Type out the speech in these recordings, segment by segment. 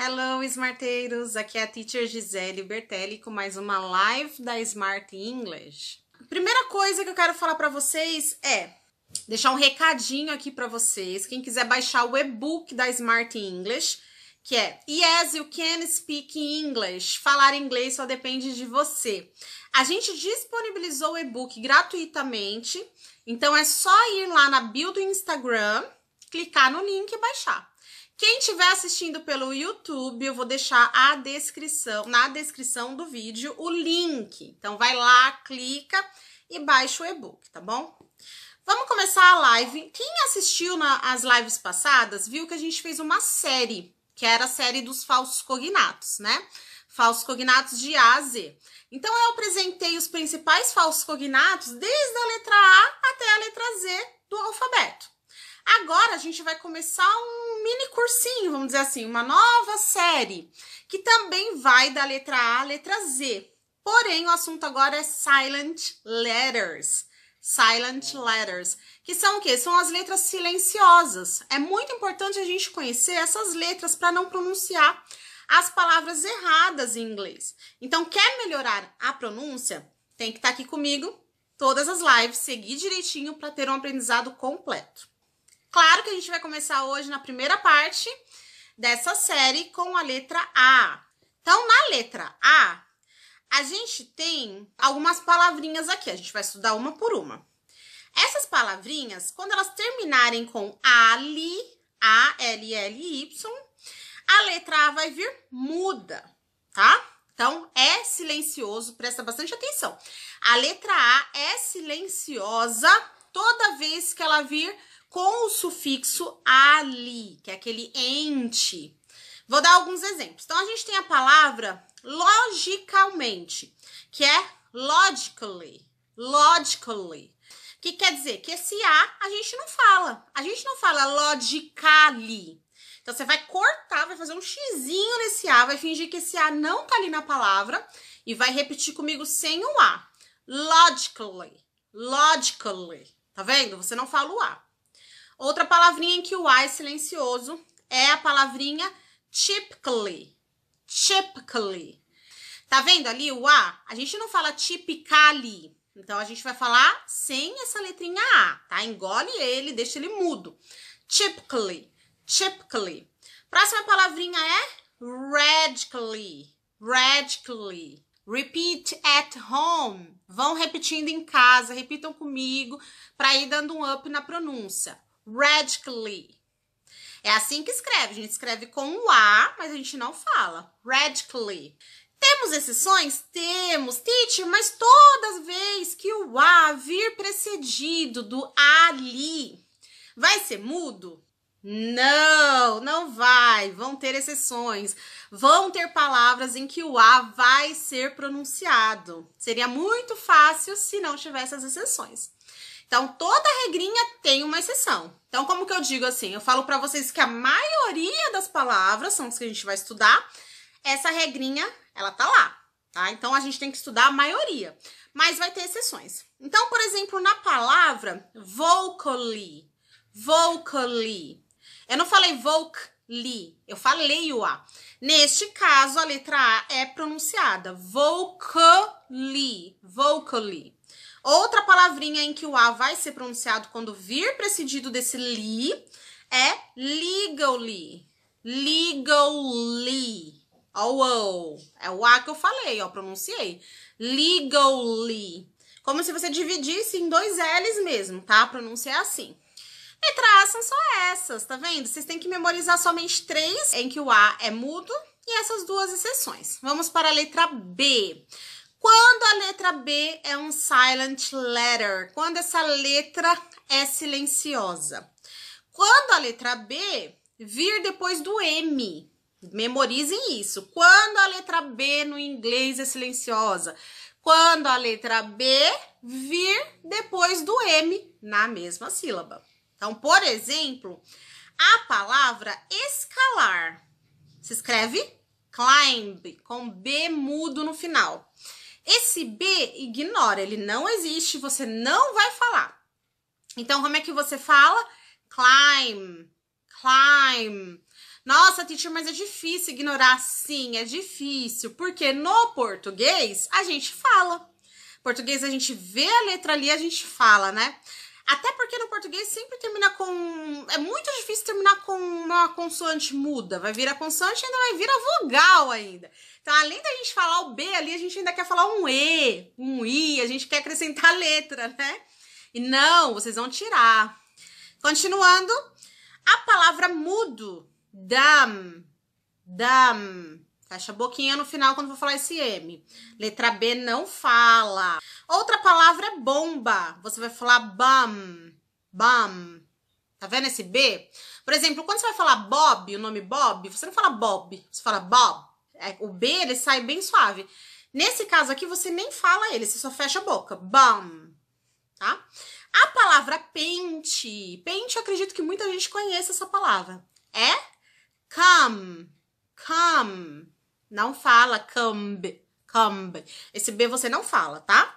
Hello, Smarteiros! Aqui é a Teacher Gisele Bertelli com mais uma live da Smart English. Primeira coisa que eu quero falar para vocês é deixar um recadinho aqui para vocês. Quem quiser baixar o e-book da Smart English, que é Yes, you can speak English. Falar inglês só depende de você. A gente disponibilizou o e-book gratuitamente, então é só ir lá na bio do Instagram, clicar no link e baixar. Quem estiver assistindo pelo YouTube, eu vou deixar a descrição, na descrição do vídeo o link. Então vai lá, clica e baixa o e-book, tá bom? Vamos começar a live. Quem assistiu na, as lives passadas viu que a gente fez uma série, que era a série dos falsos cognatos, né? Falsos cognatos de A a Z. Então eu apresentei os principais falsos cognatos desde a letra A até a letra Z do alfabeto. Agora a gente vai começar um mini cursinho, vamos dizer assim, uma nova série, que também vai da letra A à letra Z. Porém, o assunto agora é silent letters. Silent letters, que são o quê? São as letras silenciosas. É muito importante a gente conhecer essas letras para não pronunciar as palavras erradas em inglês. Então, quer melhorar a pronúncia? Tem que estar tá aqui comigo todas as lives, seguir direitinho para ter um aprendizado completo. Claro que a gente vai começar hoje na primeira parte dessa série com a letra A. Então, na letra A, a gente tem algumas palavrinhas aqui, a gente vai estudar uma por uma. Essas palavrinhas, quando elas terminarem com ali, A, L, L, Y, a letra A vai vir muda, tá? Então, é silencioso, presta bastante atenção. A letra A é silenciosa toda vez que ela vir com o sufixo ali, que é aquele ente. Vou dar alguns exemplos. Então, a gente tem a palavra logicalmente, que é logically, logically, que quer dizer que esse A a gente não fala. A gente não fala logically. Então, você vai cortar, vai fazer um xizinho nesse A, vai fingir que esse A não tá ali na palavra e vai repetir comigo sem o A. Logically, logically. Tá vendo? Você não fala o A. Outra palavrinha em que o I é silencioso é a palavrinha typically. Typically. Tá vendo ali o A? A gente não fala typically. Então, a gente vai falar sem essa letrinha A, tá? Engole ele, deixa ele mudo. Typically. Typically. Próxima palavrinha é radically. Radically. Repeat at home. Vão repetindo em casa, repitam comigo para ir dando um up na pronúncia radically. É assim que escreve, a gente escreve com um A, mas a gente não fala. Radically. Temos exceções? Temos, teacher, mas toda vez que o A vir precedido do ali, vai ser mudo? Não, não vai. Vão ter exceções. Vão ter palavras em que o A vai ser pronunciado. Seria muito fácil se não tivesse as exceções. Então, toda regrinha tem uma exceção. Então, como que eu digo assim? Eu falo para vocês que a maioria das palavras são as que a gente vai estudar. Essa regrinha, ela tá lá, tá? Então, a gente tem que estudar a maioria, mas vai ter exceções. Então, por exemplo, na palavra vocally, vocally. Eu não falei vocally, eu falei o A. Neste caso, a letra A é pronunciada vocally, vocally. Outra palavrinha em que o A vai ser pronunciado quando vir precedido desse li é legally. Legally. Ó, oh, oh. é o A que eu falei, ó, pronunciei. Legally. Como se você dividisse em dois L's mesmo, tá? Pronunciar é assim. Letra A são só essas, tá vendo? Vocês têm que memorizar somente três, em que o A é mudo, e essas duas exceções. Vamos para a letra B. Quando a letra B é um silent letter, quando essa letra é silenciosa. Quando a letra B vir depois do M, memorizem isso. Quando a letra B no inglês é silenciosa, quando a letra B vir depois do M na mesma sílaba. Então, por exemplo, a palavra escalar se escreve climb com B mudo no final. Esse B ignora, ele não existe, você não vai falar. Então, como é que você fala? Climb, climb. Nossa, teacher, mas é difícil ignorar. Sim, é difícil, porque no português a gente fala. Português a gente vê a letra ali, a gente fala, né? Até porque no português sempre termina com. É muito difícil terminar com uma consoante muda. Vai vir a consoante e ainda vai vir a vogal ainda. Então, além da gente falar o B ali, a gente ainda quer falar um E, um I, a gente quer acrescentar letra, né? E não, vocês vão tirar. Continuando, a palavra mudo, dam, dam. Fecha a boquinha no final quando vou falar esse M. Letra B não fala. Outra palavra é bomba. Você vai falar bam, bam. Tá vendo esse B? Por exemplo, quando você vai falar Bob, o nome Bob, você não fala Bob, você fala Bob. É, o B, ele sai bem suave. Nesse caso aqui, você nem fala ele, você só fecha a boca. Bam, tá? A palavra pente. Pente, eu acredito que muita gente conheça essa palavra. É come, come. Não fala come, come. Esse B você não fala, tá?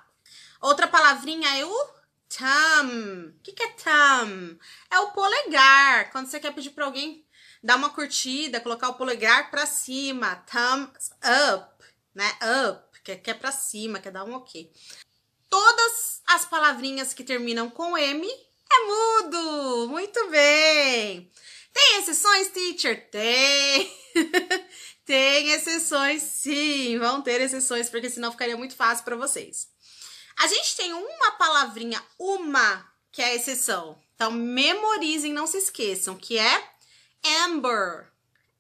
Outra palavrinha é o thumb. O que, que é thumb? É o polegar. Quando você quer pedir para alguém dar uma curtida, colocar o polegar para cima. Thumbs up, né? Up, que é, é para cima, quer dar um ok. Todas as palavrinhas que terminam com M é mudo. Muito bem. Tem exceções, teacher? Tem. Tem exceções, sim. Vão ter exceções, porque senão ficaria muito fácil para vocês. A gente tem uma palavrinha, uma, que é a exceção. Então, memorizem, não se esqueçam, que é amber.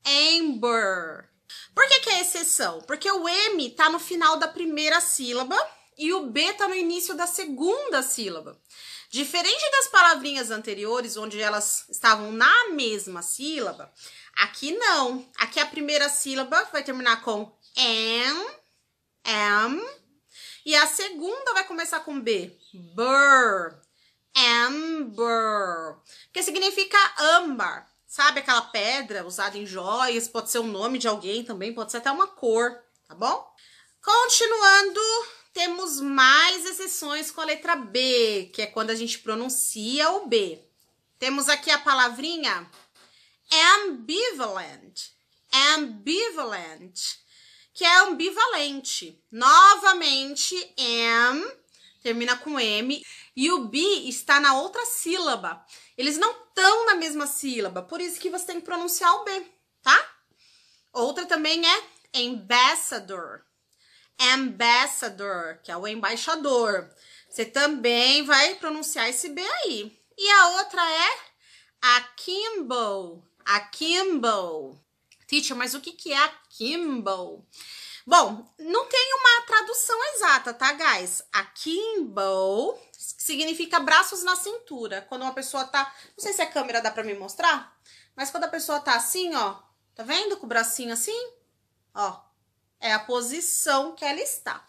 Amber. Por que, que é exceção? Porque o M tá no final da primeira sílaba e o B tá no início da segunda sílaba. Diferente das palavrinhas anteriores, onde elas estavam na mesma sílaba, aqui não. Aqui a primeira sílaba vai terminar com am, am, e a segunda vai começar com B. Burr. Amber. Que significa âmbar. Sabe aquela pedra usada em joias? Pode ser o nome de alguém também, pode ser até uma cor, tá bom? Continuando, temos mais exceções com a letra B, que é quando a gente pronuncia o B. Temos aqui a palavrinha ambivalent. Ambivalent que é ambivalente. Novamente, am termina com M e o b está na outra sílaba. Eles não estão na mesma sílaba, por isso que você tem que pronunciar o B, tá? Outra também é ambassador. Ambassador, que é o embaixador. Você também vai pronunciar esse B aí. E a outra é akimbo. Akimbo. Teacher, mas o que, que é Kimball. Bom, não tem uma tradução exata, tá, guys? A Kimball significa braços na cintura. Quando uma pessoa tá... Não sei se a é câmera dá pra me mostrar, mas quando a pessoa tá assim, ó, tá vendo? Com o bracinho assim, ó, é a posição que ela está.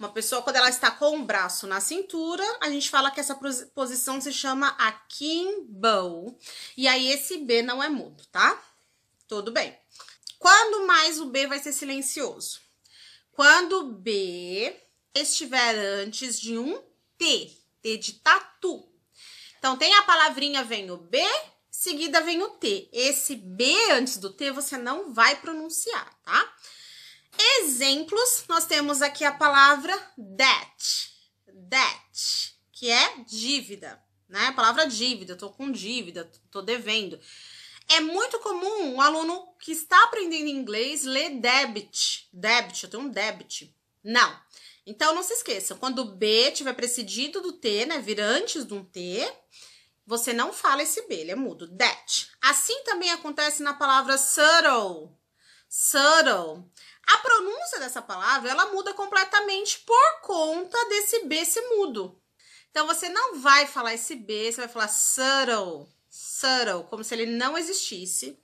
Uma pessoa, quando ela está com o braço na cintura, a gente fala que essa posição se chama a Kimball. E aí, esse B não é mudo, tá? Tudo bem. Quando mais o B vai ser silencioso? Quando B estiver antes de um T, T de tatu. Então, tem a palavrinha, vem o B, seguida vem o T. Esse B antes do T você não vai pronunciar, tá? Exemplos, nós temos aqui a palavra debt, debt, que é dívida, né? A palavra dívida, tô com dívida, tô devendo. É muito comum um aluno que está aprendendo inglês ler debit. Debit, eu tenho um debit. Não. Então, não se esqueçam, quando o B tiver precedido do T, né, vir antes de um T, você não fala esse B, ele é mudo. That. Assim também acontece na palavra subtle. Subtle. A pronúncia dessa palavra, ela muda completamente por conta desse B ser mudo. Então, você não vai falar esse B, você vai falar subtle subtle, como se ele não existisse.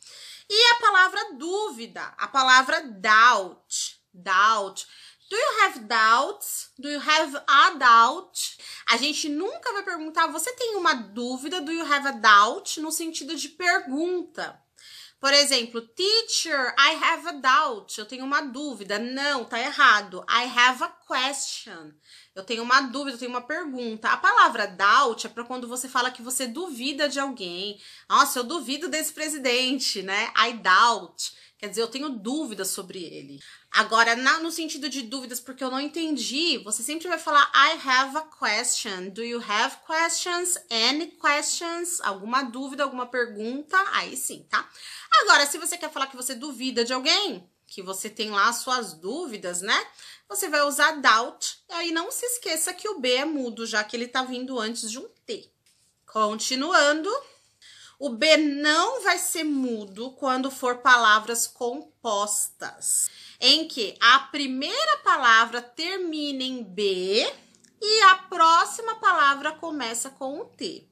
E a palavra dúvida, a palavra doubt, doubt. Do you have doubts? Do you have a doubt? A gente nunca vai perguntar, você tem uma dúvida? Do you have a doubt? No sentido de pergunta. Por exemplo, teacher, I have a doubt. Eu tenho uma dúvida. Não, tá errado. I have a question. Eu tenho uma dúvida, eu tenho uma pergunta. A palavra doubt é para quando você fala que você duvida de alguém. Nossa, eu duvido desse presidente, né? I doubt. Quer dizer, eu tenho dúvidas sobre ele. Agora, na, no sentido de dúvidas, porque eu não entendi, você sempre vai falar I have a question. Do you have questions? Any questions? Alguma dúvida, alguma pergunta? Aí sim, tá? Agora, se você quer falar que você duvida de alguém, que você tem lá as suas dúvidas, né? Você vai usar doubt. Aí não se esqueça que o B é mudo, já que ele tá vindo antes de um T. Continuando. O B não vai ser mudo quando for palavras compostas, em que a primeira palavra termina em B e a próxima palavra começa com o T.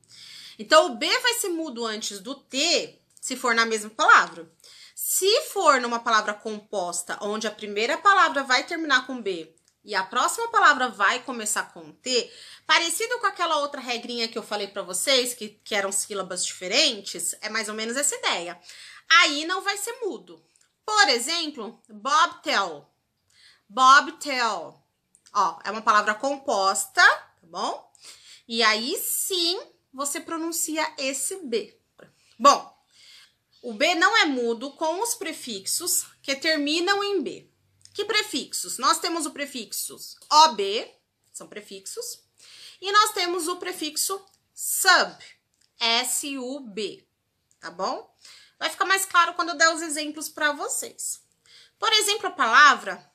Então, o B vai ser mudo antes do T, se for na mesma palavra. Se for numa palavra composta, onde a primeira palavra vai terminar com B e a próxima palavra vai começar com T, parecido com aquela outra regrinha que eu falei para vocês, que, que eram sílabas diferentes, é mais ou menos essa ideia. Aí não vai ser mudo. Por exemplo, bobtail. Bobtail. Ó, é uma palavra composta, tá bom? E aí sim você pronuncia esse B. Bom, o B não é mudo com os prefixos que terminam em B. Que prefixos? Nós temos o prefixo OB, são prefixos, e nós temos o prefixo sub, S-U-B, tá bom? Vai ficar mais claro quando eu der os exemplos para vocês. Por exemplo, a palavra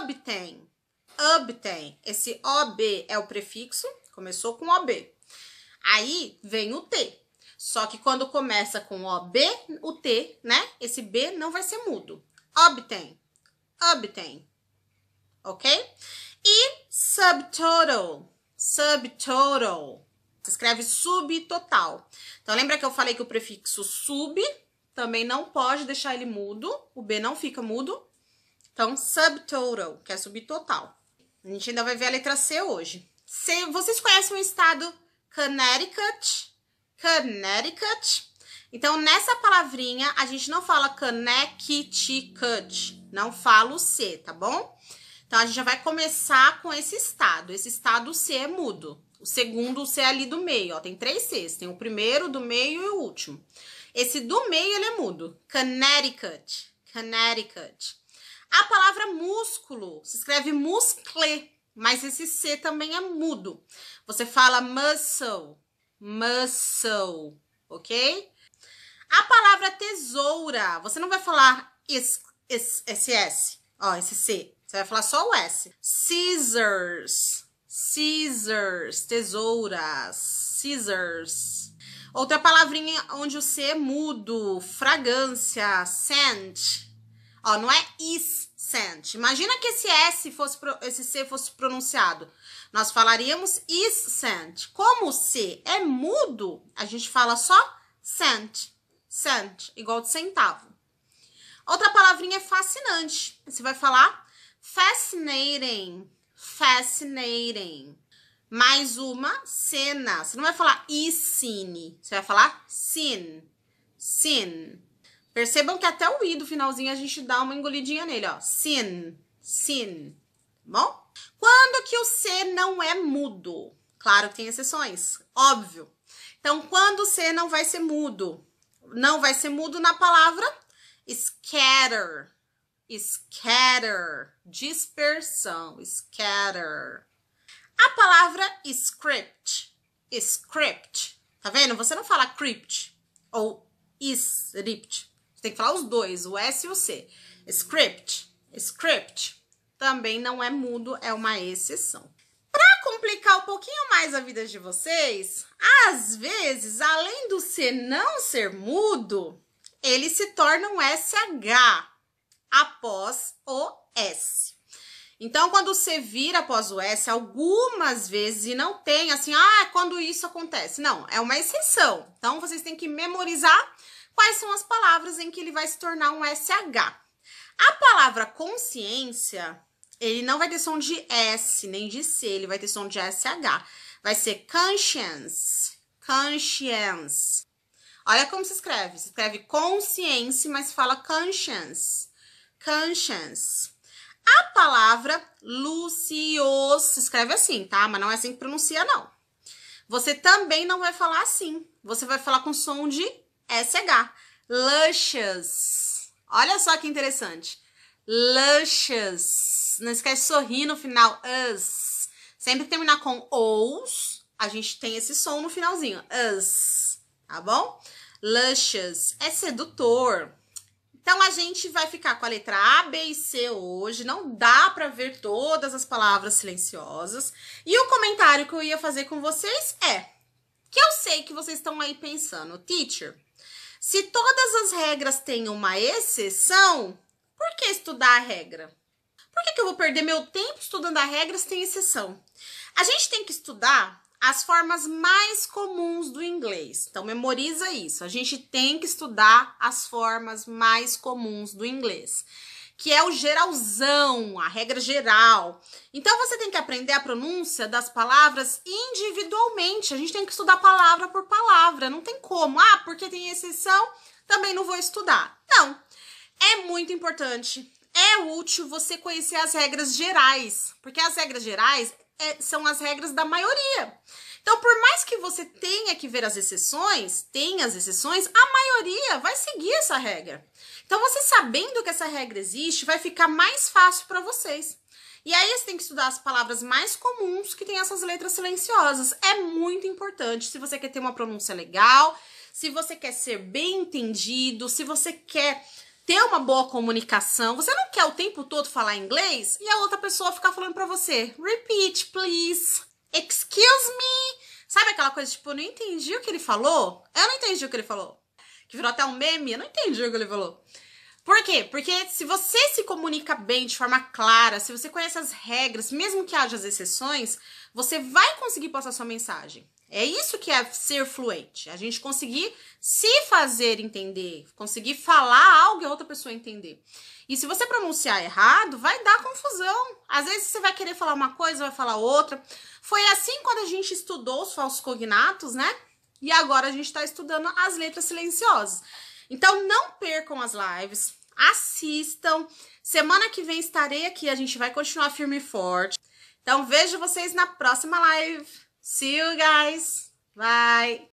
obtém, obtém, esse OB é o prefixo, começou com OB. Aí vem o T. Só que quando começa com OB, o T, né? Esse B não vai ser mudo. Obtém obtém, ok? E subtotal, subtotal, se escreve subtotal. Então, lembra que eu falei que o prefixo sub também não pode deixar ele mudo, o B não fica mudo. Então, subtotal, que é subtotal. A gente ainda vai ver a letra C hoje. Se vocês conhecem o estado Connecticut? Connecticut então, nessa palavrinha, a gente não fala connecticut, não fala o C, tá bom? Então, a gente já vai começar com esse estado. Esse estado C é mudo. O segundo, C é ali do meio, ó, tem três Cs. Tem o primeiro, do meio e o último. Esse do meio, ele é mudo. Connecticut, Connecticut. A palavra músculo se escreve muscle, mas esse C também é mudo. Você fala muscle, muscle, ok? A palavra tesoura, você não vai falar esse es, SS, ó, esse C. Você vai falar só o S. Scissors. Scissors. Tesouras. Scissors. Outra palavrinha onde o C é mudo. Fragrância. Scent. Ó, não é is scent. Imagina que esse S fosse esse C fosse pronunciado. Nós falaríamos is scent. Como o C é mudo, a gente fala só scent cent, igual de centavo. Outra palavrinha é fascinante. Você vai falar fascinating, fascinating. Mais uma cena. Você não vai falar e cine, você vai falar sin, sin. Percebam que até o i do finalzinho a gente dá uma engolidinha nele, ó. Sin, sin, tá bom? Quando que o c não é mudo? Claro que tem exceções, óbvio. Então, quando o c não vai ser mudo? Não vai ser mudo na palavra scatter. Scatter. Dispersão. Scatter. A palavra script. Script. Tá vendo? Você não fala crypt ou script. Você tem que falar os dois, o S e o C. Script. Script. Também não é mudo, é uma exceção complicar um pouquinho mais a vida de vocês, às vezes, além do C não ser mudo, ele se torna um SH após o S. Então, quando você vira após o S, algumas vezes, e não tem assim, ah, é quando isso acontece. Não, é uma exceção. Então, vocês têm que memorizar quais são as palavras em que ele vai se tornar um SH. A palavra consciência, ele não vai ter som de S nem de C, ele vai ter som de SH. Vai ser conscience. Conscience. Olha como se escreve. Se escreve consciência, mas fala conscience. Conscience. A palavra lucios se escreve assim, tá? Mas não é assim que pronuncia, não. Você também não vai falar assim. Você vai falar com som de SH. Luscious. Olha só que interessante. Luscious. Não esquece de sorrir no final, us. Sempre que terminar com o's a gente tem esse som no finalzinho, us, tá bom? Luscious é sedutor. Então a gente vai ficar com a letra A, B e C hoje. Não dá para ver todas as palavras silenciosas. E o comentário que eu ia fazer com vocês é: que eu sei que vocês estão aí pensando, teacher, se todas as regras têm uma exceção, por que estudar a regra? Por que, que eu vou perder meu tempo estudando a regra se tem exceção? A gente tem que estudar as formas mais comuns do inglês. Então memoriza isso. A gente tem que estudar as formas mais comuns do inglês, que é o geralzão, a regra geral. Então você tem que aprender a pronúncia das palavras individualmente. A gente tem que estudar palavra por palavra. Não tem como. Ah, porque tem exceção, também não vou estudar. Não. É muito importante é útil você conhecer as regras gerais, porque as regras gerais é, são as regras da maioria. Então, por mais que você tenha que ver as exceções, tenha as exceções, a maioria vai seguir essa regra. Então, você sabendo que essa regra existe, vai ficar mais fácil para vocês. E aí você tem que estudar as palavras mais comuns que têm essas letras silenciosas. É muito importante se você quer ter uma pronúncia legal, se você quer ser bem entendido, se você quer ter uma boa comunicação. Você não quer o tempo todo falar inglês e a outra pessoa ficar falando para você: repeat, please. Excuse me. Sabe aquela coisa tipo, não entendi o que ele falou? Eu não entendi o que ele falou. Que virou até um meme, eu não entendi o que ele falou. Por quê? Porque se você se comunica bem, de forma clara, se você conhece as regras, mesmo que haja as exceções, você vai conseguir passar sua mensagem. É isso que é ser fluente. A gente conseguir se fazer entender, conseguir falar algo e a outra pessoa entender. E se você pronunciar errado, vai dar confusão. Às vezes você vai querer falar uma coisa, vai falar outra. Foi assim quando a gente estudou os falsos cognatos, né? E agora a gente está estudando as letras silenciosas. Então não percam as lives, assistam. Semana que vem estarei aqui, a gente vai continuar firme e forte. Então vejo vocês na próxima live. See you guys. Bye.